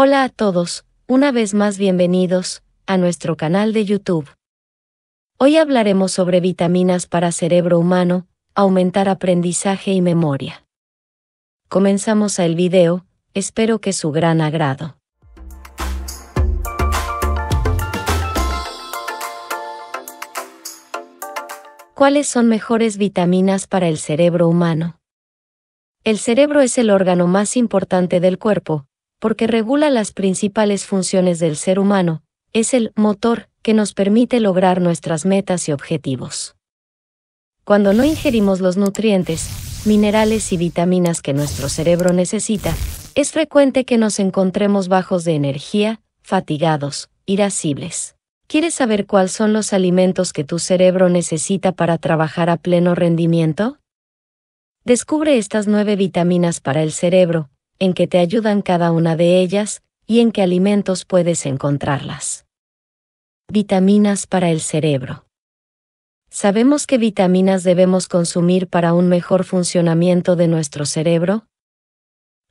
Hola a todos, una vez más bienvenidos a nuestro canal de YouTube. Hoy hablaremos sobre vitaminas para cerebro humano, aumentar aprendizaje y memoria. Comenzamos el video, espero que su gran agrado. ¿Cuáles son mejores vitaminas para el cerebro humano? El cerebro es el órgano más importante del cuerpo, porque regula las principales funciones del ser humano, es el motor que nos permite lograr nuestras metas y objetivos. Cuando no ingerimos los nutrientes, minerales y vitaminas que nuestro cerebro necesita, es frecuente que nos encontremos bajos de energía, fatigados, irascibles. ¿Quieres saber cuáles son los alimentos que tu cerebro necesita para trabajar a pleno rendimiento? Descubre estas nueve vitaminas para el cerebro, en qué te ayudan cada una de ellas, y en qué alimentos puedes encontrarlas. Vitaminas para el cerebro. ¿Sabemos qué vitaminas debemos consumir para un mejor funcionamiento de nuestro cerebro?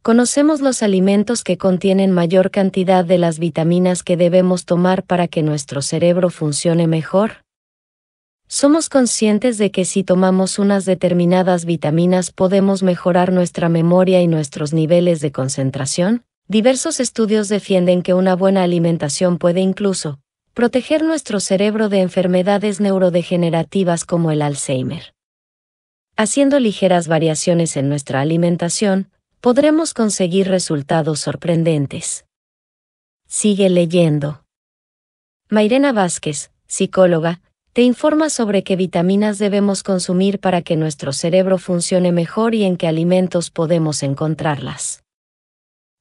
Conocemos los alimentos que contienen mayor cantidad de las vitaminas que debemos tomar para que nuestro cerebro funcione mejor. Somos conscientes de que si tomamos unas determinadas vitaminas podemos mejorar nuestra memoria y nuestros niveles de concentración. Diversos estudios defienden que una buena alimentación puede incluso proteger nuestro cerebro de enfermedades neurodegenerativas como el Alzheimer. Haciendo ligeras variaciones en nuestra alimentación, podremos conseguir resultados sorprendentes. Sigue leyendo. Mairena Vázquez, psicóloga, te informa sobre qué vitaminas debemos consumir para que nuestro cerebro funcione mejor y en qué alimentos podemos encontrarlas.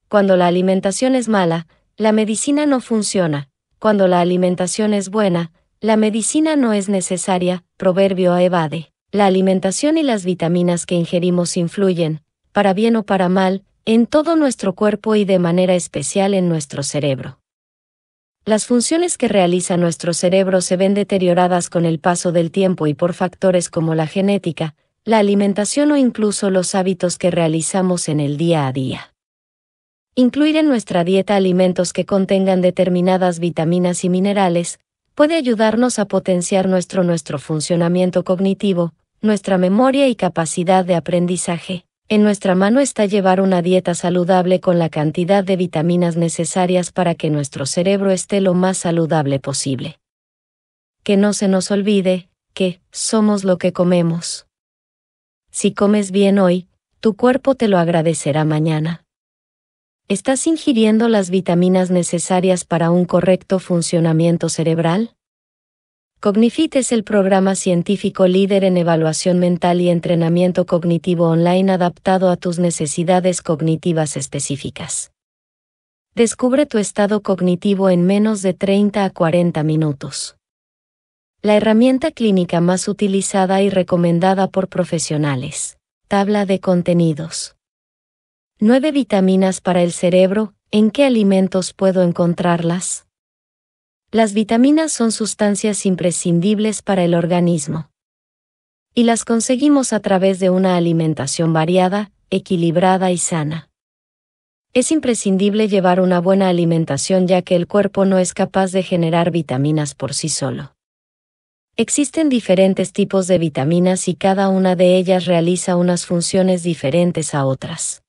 Cuando la alimentación es mala, la medicina no funciona, cuando la alimentación es buena, la medicina no es necesaria, proverbio a evade. La alimentación y las vitaminas que ingerimos influyen, para bien o para mal, en todo nuestro cuerpo y de manera especial en nuestro cerebro. Las funciones que realiza nuestro cerebro se ven deterioradas con el paso del tiempo y por factores como la genética, la alimentación o incluso los hábitos que realizamos en el día a día. Incluir en nuestra dieta alimentos que contengan determinadas vitaminas y minerales puede ayudarnos a potenciar nuestro, nuestro funcionamiento cognitivo, nuestra memoria y capacidad de aprendizaje. En nuestra mano está llevar una dieta saludable con la cantidad de vitaminas necesarias para que nuestro cerebro esté lo más saludable posible. Que no se nos olvide, que somos lo que comemos. Si comes bien hoy, tu cuerpo te lo agradecerá mañana estás ingiriendo las vitaminas necesarias para un correcto funcionamiento cerebral? Cognifit es el programa científico líder en evaluación mental y entrenamiento cognitivo online adaptado a tus necesidades cognitivas específicas. Descubre tu estado cognitivo en menos de 30 a 40 minutos. La herramienta clínica más utilizada y recomendada por profesionales. Tabla de contenidos. 9 vitaminas para el cerebro, ¿en qué alimentos puedo encontrarlas? Las vitaminas son sustancias imprescindibles para el organismo. Y las conseguimos a través de una alimentación variada, equilibrada y sana. Es imprescindible llevar una buena alimentación ya que el cuerpo no es capaz de generar vitaminas por sí solo. Existen diferentes tipos de vitaminas y cada una de ellas realiza unas funciones diferentes a otras.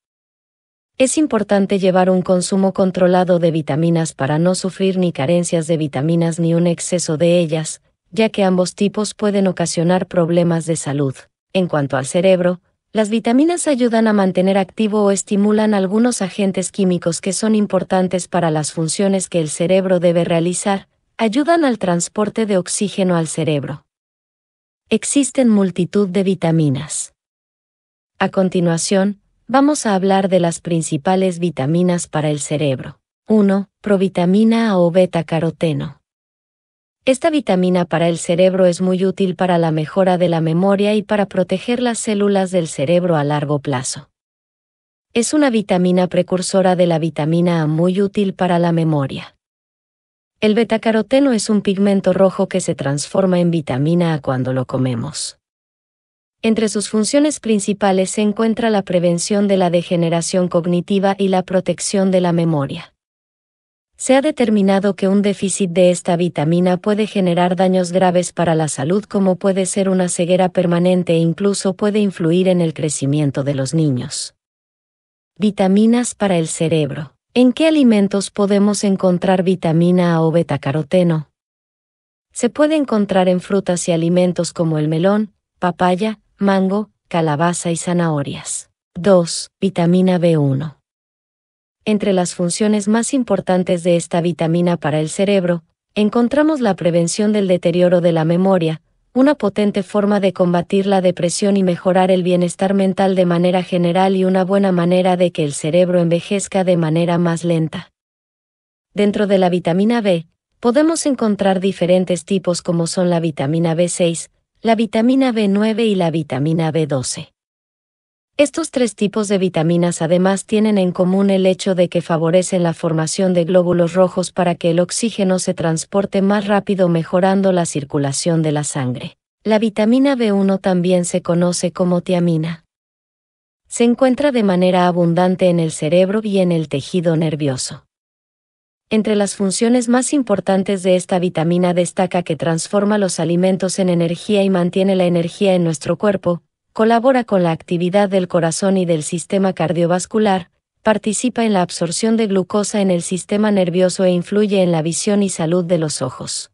Es importante llevar un consumo controlado de vitaminas para no sufrir ni carencias de vitaminas ni un exceso de ellas, ya que ambos tipos pueden ocasionar problemas de salud. En cuanto al cerebro, las vitaminas ayudan a mantener activo o estimulan algunos agentes químicos que son importantes para las funciones que el cerebro debe realizar, ayudan al transporte de oxígeno al cerebro. Existen multitud de vitaminas. A continuación, vamos a hablar de las principales vitaminas para el cerebro. 1. Provitamina A o beta caroteno. Esta vitamina para el cerebro es muy útil para la mejora de la memoria y para proteger las células del cerebro a largo plazo. Es una vitamina precursora de la vitamina A muy útil para la memoria. El betacaroteno es un pigmento rojo que se transforma en vitamina A cuando lo comemos. Entre sus funciones principales se encuentra la prevención de la degeneración cognitiva y la protección de la memoria. Se ha determinado que un déficit de esta vitamina puede generar daños graves para la salud como puede ser una ceguera permanente e incluso puede influir en el crecimiento de los niños. Vitaminas para el cerebro. ¿En qué alimentos podemos encontrar vitamina A o betacaroteno? Se puede encontrar en frutas y alimentos como el melón, papaya, mango, calabaza y zanahorias. 2. Vitamina B1. Entre las funciones más importantes de esta vitamina para el cerebro, encontramos la prevención del deterioro de la memoria, una potente forma de combatir la depresión y mejorar el bienestar mental de manera general y una buena manera de que el cerebro envejezca de manera más lenta. Dentro de la vitamina B, podemos encontrar diferentes tipos como son la vitamina B6, la vitamina B9 y la vitamina B12. Estos tres tipos de vitaminas además tienen en común el hecho de que favorecen la formación de glóbulos rojos para que el oxígeno se transporte más rápido mejorando la circulación de la sangre. La vitamina B1 también se conoce como tiamina. Se encuentra de manera abundante en el cerebro y en el tejido nervioso. Entre las funciones más importantes de esta vitamina destaca que transforma los alimentos en energía y mantiene la energía en nuestro cuerpo, colabora con la actividad del corazón y del sistema cardiovascular, participa en la absorción de glucosa en el sistema nervioso e influye en la visión y salud de los ojos.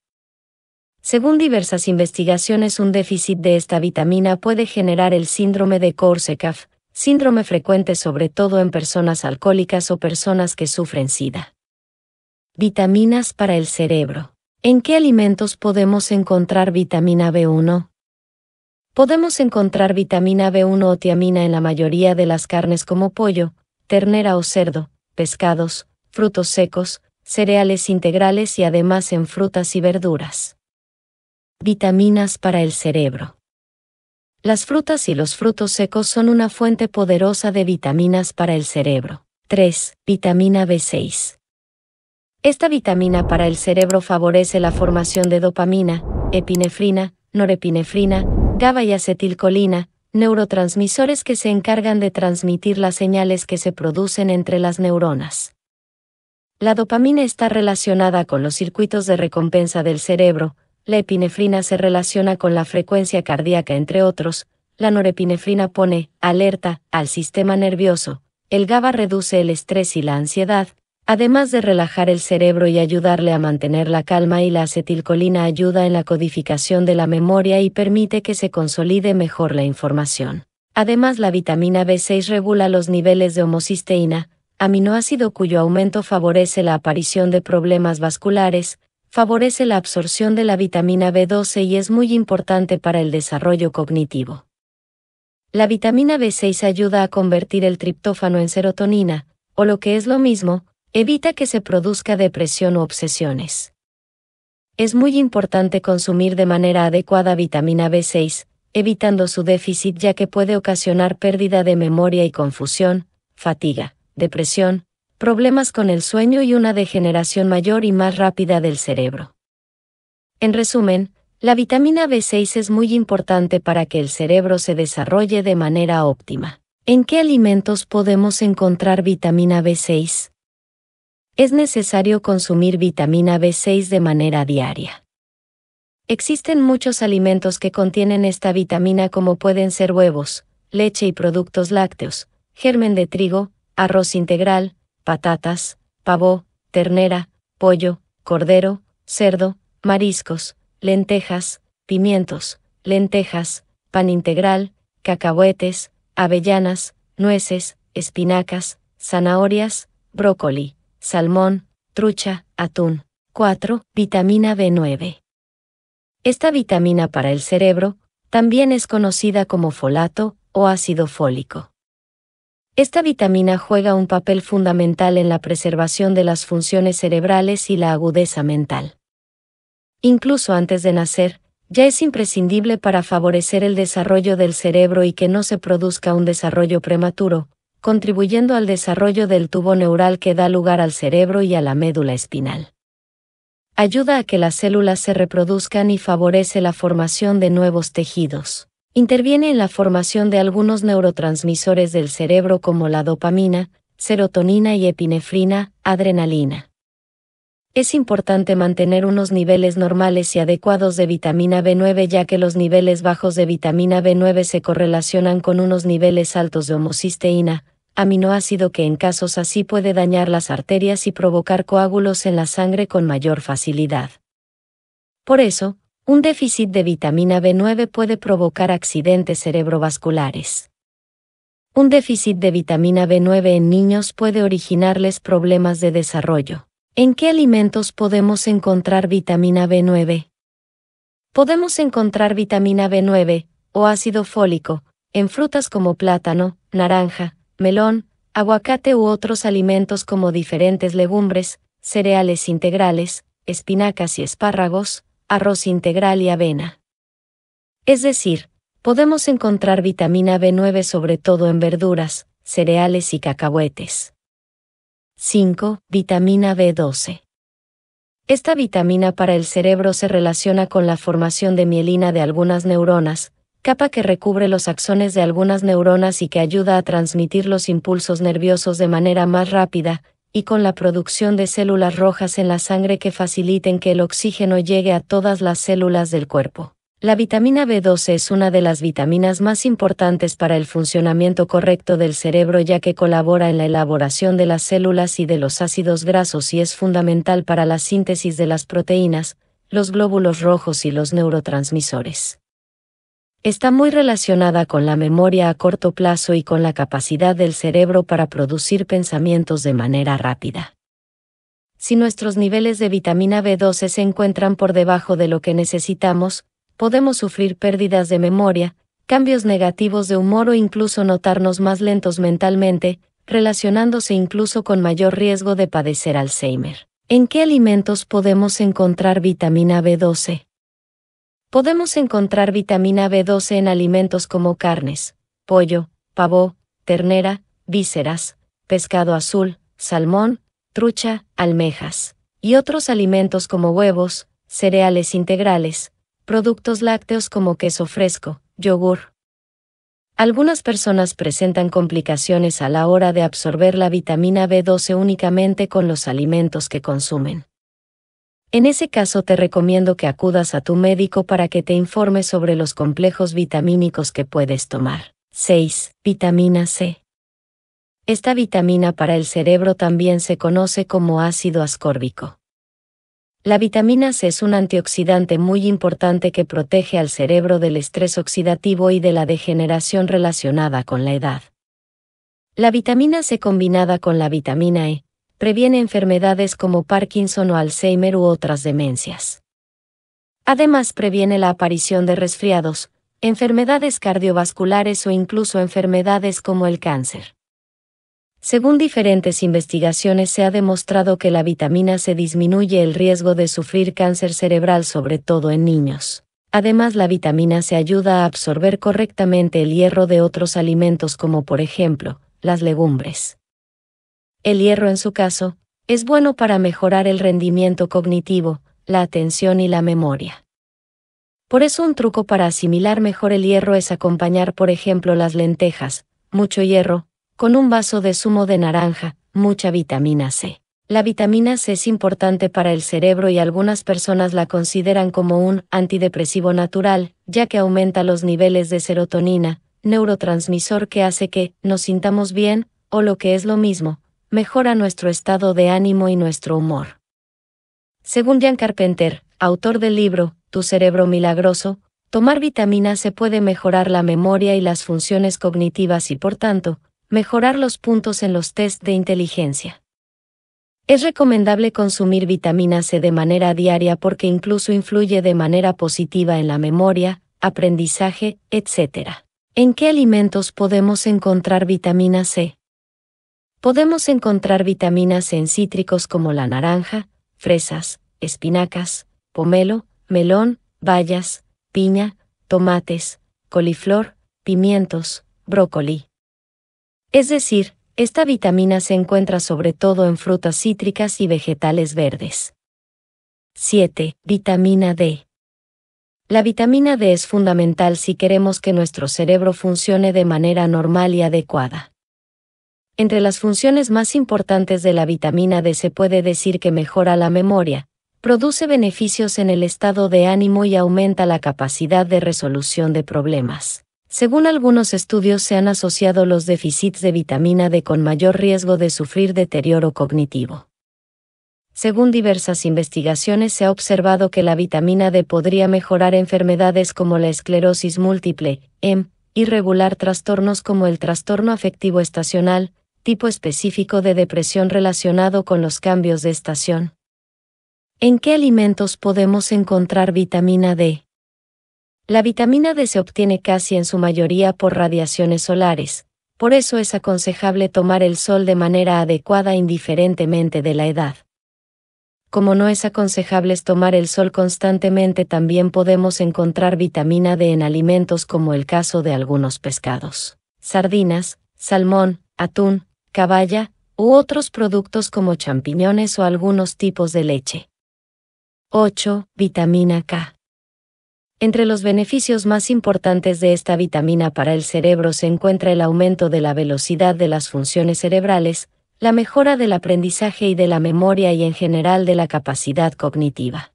Según diversas investigaciones, un déficit de esta vitamina puede generar el síndrome de Korsakoff, síndrome frecuente sobre todo en personas alcohólicas o personas que sufren SIDA. Vitaminas para el cerebro. ¿En qué alimentos podemos encontrar vitamina B1? Podemos encontrar vitamina B1 o tiamina en la mayoría de las carnes como pollo, ternera o cerdo, pescados, frutos secos, cereales integrales y además en frutas y verduras. Vitaminas para el cerebro. Las frutas y los frutos secos son una fuente poderosa de vitaminas para el cerebro. 3. Vitamina B6. Esta vitamina para el cerebro favorece la formación de dopamina, epinefrina, norepinefrina, GABA y acetilcolina, neurotransmisores que se encargan de transmitir las señales que se producen entre las neuronas. La dopamina está relacionada con los circuitos de recompensa del cerebro, la epinefrina se relaciona con la frecuencia cardíaca entre otros, la norepinefrina pone alerta al sistema nervioso, el GABA reduce el estrés y la ansiedad, Además de relajar el cerebro y ayudarle a mantener la calma y la acetilcolina ayuda en la codificación de la memoria y permite que se consolide mejor la información. Además la vitamina B6 regula los niveles de homocisteína, aminoácido cuyo aumento favorece la aparición de problemas vasculares, favorece la absorción de la vitamina B12 y es muy importante para el desarrollo cognitivo. La vitamina B6 ayuda a convertir el triptófano en serotonina, o lo que es lo mismo, Evita que se produzca depresión u obsesiones. Es muy importante consumir de manera adecuada vitamina B6, evitando su déficit ya que puede ocasionar pérdida de memoria y confusión, fatiga, depresión, problemas con el sueño y una degeneración mayor y más rápida del cerebro. En resumen, la vitamina B6 es muy importante para que el cerebro se desarrolle de manera óptima. ¿En qué alimentos podemos encontrar vitamina B6? es necesario consumir vitamina B6 de manera diaria. Existen muchos alimentos que contienen esta vitamina como pueden ser huevos, leche y productos lácteos, germen de trigo, arroz integral, patatas, pavo, ternera, pollo, cordero, cerdo, mariscos, lentejas, pimientos, lentejas, pan integral, cacahuetes, avellanas, nueces, espinacas, zanahorias, brócoli salmón, trucha, atún. 4. Vitamina B9. Esta vitamina para el cerebro también es conocida como folato o ácido fólico. Esta vitamina juega un papel fundamental en la preservación de las funciones cerebrales y la agudeza mental. Incluso antes de nacer, ya es imprescindible para favorecer el desarrollo del cerebro y que no se produzca un desarrollo prematuro, contribuyendo al desarrollo del tubo neural que da lugar al cerebro y a la médula espinal. Ayuda a que las células se reproduzcan y favorece la formación de nuevos tejidos. Interviene en la formación de algunos neurotransmisores del cerebro como la dopamina, serotonina y epinefrina, adrenalina. Es importante mantener unos niveles normales y adecuados de vitamina B9 ya que los niveles bajos de vitamina B9 se correlacionan con unos niveles altos de homocisteína, aminoácido que en casos así puede dañar las arterias y provocar coágulos en la sangre con mayor facilidad. Por eso, un déficit de vitamina B9 puede provocar accidentes cerebrovasculares. Un déficit de vitamina B9 en niños puede originarles problemas de desarrollo. ¿En qué alimentos podemos encontrar vitamina B9? Podemos encontrar vitamina B9, o ácido fólico, en frutas como plátano, naranja, melón, aguacate u otros alimentos como diferentes legumbres, cereales integrales, espinacas y espárragos, arroz integral y avena. Es decir, podemos encontrar vitamina B9 sobre todo en verduras, cereales y cacahuetes. 5. Vitamina B12. Esta vitamina para el cerebro se relaciona con la formación de mielina de algunas neuronas, capa que recubre los axones de algunas neuronas y que ayuda a transmitir los impulsos nerviosos de manera más rápida, y con la producción de células rojas en la sangre que faciliten que el oxígeno llegue a todas las células del cuerpo. La vitamina B12 es una de las vitaminas más importantes para el funcionamiento correcto del cerebro ya que colabora en la elaboración de las células y de los ácidos grasos y es fundamental para la síntesis de las proteínas, los glóbulos rojos y los neurotransmisores está muy relacionada con la memoria a corto plazo y con la capacidad del cerebro para producir pensamientos de manera rápida. Si nuestros niveles de vitamina B12 se encuentran por debajo de lo que necesitamos, podemos sufrir pérdidas de memoria, cambios negativos de humor o incluso notarnos más lentos mentalmente, relacionándose incluso con mayor riesgo de padecer Alzheimer. ¿En qué alimentos podemos encontrar vitamina B12? Podemos encontrar vitamina B12 en alimentos como carnes, pollo, pavo, ternera, vísceras, pescado azul, salmón, trucha, almejas, y otros alimentos como huevos, cereales integrales, productos lácteos como queso fresco, yogur. Algunas personas presentan complicaciones a la hora de absorber la vitamina B12 únicamente con los alimentos que consumen. En ese caso te recomiendo que acudas a tu médico para que te informe sobre los complejos vitamínicos que puedes tomar. 6. Vitamina C. Esta vitamina para el cerebro también se conoce como ácido ascórbico. La vitamina C es un antioxidante muy importante que protege al cerebro del estrés oxidativo y de la degeneración relacionada con la edad. La vitamina C combinada con la vitamina E, previene enfermedades como Parkinson o Alzheimer u otras demencias. Además previene la aparición de resfriados, enfermedades cardiovasculares o incluso enfermedades como el cáncer. Según diferentes investigaciones se ha demostrado que la vitamina C disminuye el riesgo de sufrir cáncer cerebral sobre todo en niños. Además la vitamina C ayuda a absorber correctamente el hierro de otros alimentos como por ejemplo, las legumbres. El hierro en su caso, es bueno para mejorar el rendimiento cognitivo, la atención y la memoria. Por eso un truco para asimilar mejor el hierro es acompañar, por ejemplo, las lentejas, mucho hierro, con un vaso de zumo de naranja, mucha vitamina C. La vitamina C es importante para el cerebro y algunas personas la consideran como un antidepresivo natural, ya que aumenta los niveles de serotonina, neurotransmisor que hace que nos sintamos bien, o lo que es lo mismo, mejora nuestro estado de ánimo y nuestro humor. Según Jan Carpenter, autor del libro Tu cerebro milagroso, tomar vitamina C puede mejorar la memoria y las funciones cognitivas y por tanto, mejorar los puntos en los test de inteligencia. Es recomendable consumir vitamina C de manera diaria porque incluso influye de manera positiva en la memoria, aprendizaje, etc. ¿En qué alimentos podemos encontrar vitamina C? Podemos encontrar vitaminas en cítricos como la naranja, fresas, espinacas, pomelo, melón, bayas, piña, tomates, coliflor, pimientos, brócoli. Es decir, esta vitamina se encuentra sobre todo en frutas cítricas y vegetales verdes. 7. Vitamina D. La vitamina D es fundamental si queremos que nuestro cerebro funcione de manera normal y adecuada. Entre las funciones más importantes de la vitamina D se puede decir que mejora la memoria, produce beneficios en el estado de ánimo y aumenta la capacidad de resolución de problemas. Según algunos estudios se han asociado los déficits de vitamina D con mayor riesgo de sufrir deterioro cognitivo. Según diversas investigaciones se ha observado que la vitamina D podría mejorar enfermedades como la esclerosis múltiple, M, regular trastornos como el trastorno afectivo estacional, tipo específico de depresión relacionado con los cambios de estación. ¿En qué alimentos podemos encontrar vitamina D? La vitamina D se obtiene casi en su mayoría por radiaciones solares, por eso es aconsejable tomar el sol de manera adecuada indiferentemente de la edad. Como no es aconsejable tomar el sol constantemente, también podemos encontrar vitamina D en alimentos como el caso de algunos pescados, sardinas, salmón, atún, caballa, u otros productos como champiñones o algunos tipos de leche. 8. Vitamina K. Entre los beneficios más importantes de esta vitamina para el cerebro se encuentra el aumento de la velocidad de las funciones cerebrales, la mejora del aprendizaje y de la memoria y en general de la capacidad cognitiva.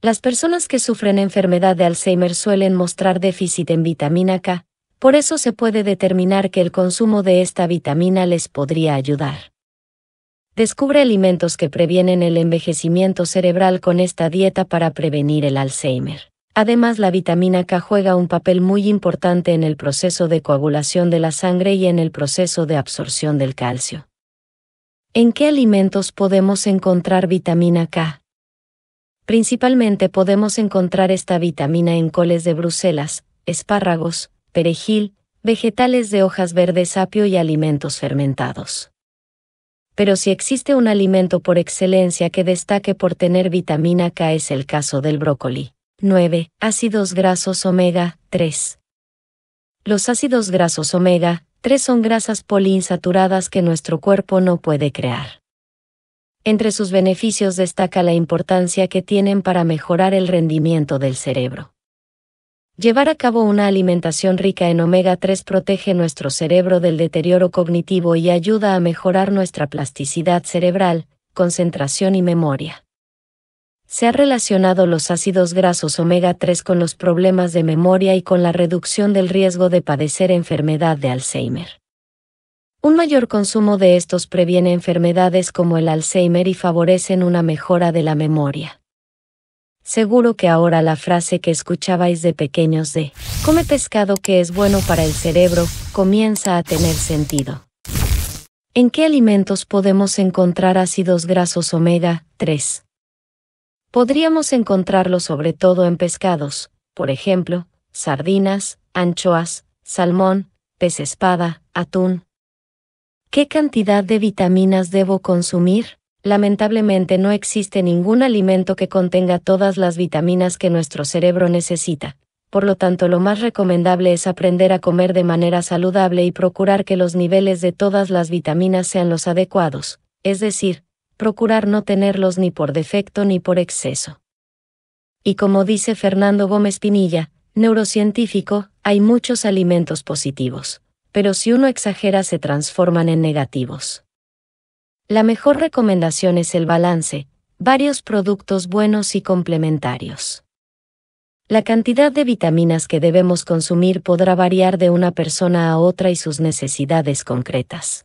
Las personas que sufren enfermedad de Alzheimer suelen mostrar déficit en vitamina K, por eso se puede determinar que el consumo de esta vitamina les podría ayudar. Descubre alimentos que previenen el envejecimiento cerebral con esta dieta para prevenir el Alzheimer. Además, la vitamina K juega un papel muy importante en el proceso de coagulación de la sangre y en el proceso de absorción del calcio. ¿En qué alimentos podemos encontrar vitamina K? Principalmente podemos encontrar esta vitamina en coles de Bruselas, espárragos, perejil, vegetales de hojas verdes apio y alimentos fermentados. Pero si existe un alimento por excelencia que destaque por tener vitamina K es el caso del brócoli. 9. Ácidos grasos omega 3. Los ácidos grasos omega 3 son grasas poliinsaturadas que nuestro cuerpo no puede crear. Entre sus beneficios destaca la importancia que tienen para mejorar el rendimiento del cerebro. Llevar a cabo una alimentación rica en omega 3 protege nuestro cerebro del deterioro cognitivo y ayuda a mejorar nuestra plasticidad cerebral, concentración y memoria. Se ha relacionado los ácidos grasos omega 3 con los problemas de memoria y con la reducción del riesgo de padecer enfermedad de Alzheimer. Un mayor consumo de estos previene enfermedades como el Alzheimer y favorecen una mejora de la memoria. Seguro que ahora la frase que escuchabais de pequeños de come pescado que es bueno para el cerebro comienza a tener sentido. ¿En qué alimentos podemos encontrar ácidos grasos omega 3? Podríamos encontrarlo sobre todo en pescados, por ejemplo, sardinas, anchoas, salmón, pez espada, atún. ¿Qué cantidad de vitaminas debo consumir? Lamentablemente no existe ningún alimento que contenga todas las vitaminas que nuestro cerebro necesita. Por lo tanto, lo más recomendable es aprender a comer de manera saludable y procurar que los niveles de todas las vitaminas sean los adecuados, es decir, procurar no tenerlos ni por defecto ni por exceso. Y como dice Fernando Gómez Pinilla, neurocientífico, hay muchos alimentos positivos, pero si uno exagera se transforman en negativos. La mejor recomendación es el balance, varios productos buenos y complementarios. La cantidad de vitaminas que debemos consumir podrá variar de una persona a otra y sus necesidades concretas.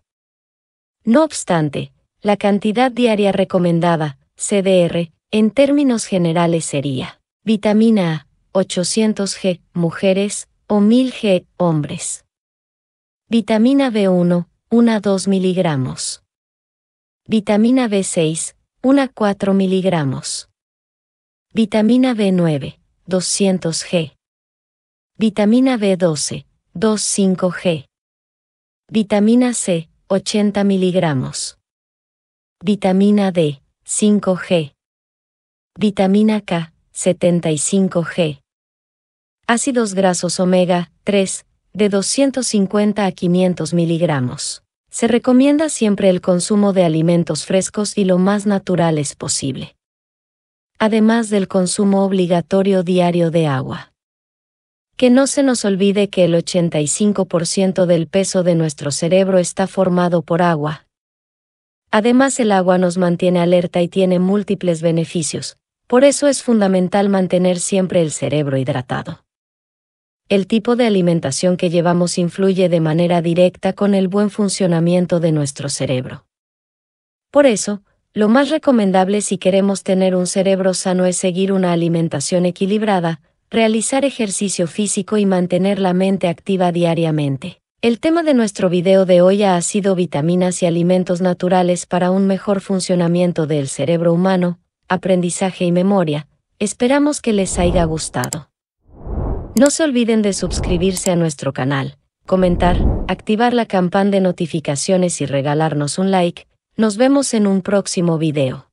No obstante, la cantidad diaria recomendada, CDR, en términos generales sería vitamina A, 800 G, mujeres, o 1000 G, hombres. Vitamina B1, 1 a 2 miligramos. Vitamina B6, 1 a 4 miligramos. Vitamina B9, 200 G. Vitamina B12, 25 G. Vitamina C, 80 miligramos. Vitamina D, 5 G. Vitamina K, 75 G. Ácidos grasos omega 3, de 250 a 500 miligramos. Se recomienda siempre el consumo de alimentos frescos y lo más naturales posible. Además del consumo obligatorio diario de agua. Que no se nos olvide que el 85% del peso de nuestro cerebro está formado por agua. Además el agua nos mantiene alerta y tiene múltiples beneficios, por eso es fundamental mantener siempre el cerebro hidratado. El tipo de alimentación que llevamos influye de manera directa con el buen funcionamiento de nuestro cerebro. Por eso, lo más recomendable si queremos tener un cerebro sano es seguir una alimentación equilibrada, realizar ejercicio físico y mantener la mente activa diariamente. El tema de nuestro video de hoy ha sido vitaminas y alimentos naturales para un mejor funcionamiento del cerebro humano, aprendizaje y memoria. Esperamos que les haya gustado. No se olviden de suscribirse a nuestro canal, comentar, activar la campana de notificaciones y regalarnos un like. Nos vemos en un próximo video.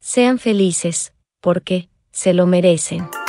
Sean felices, porque se lo merecen.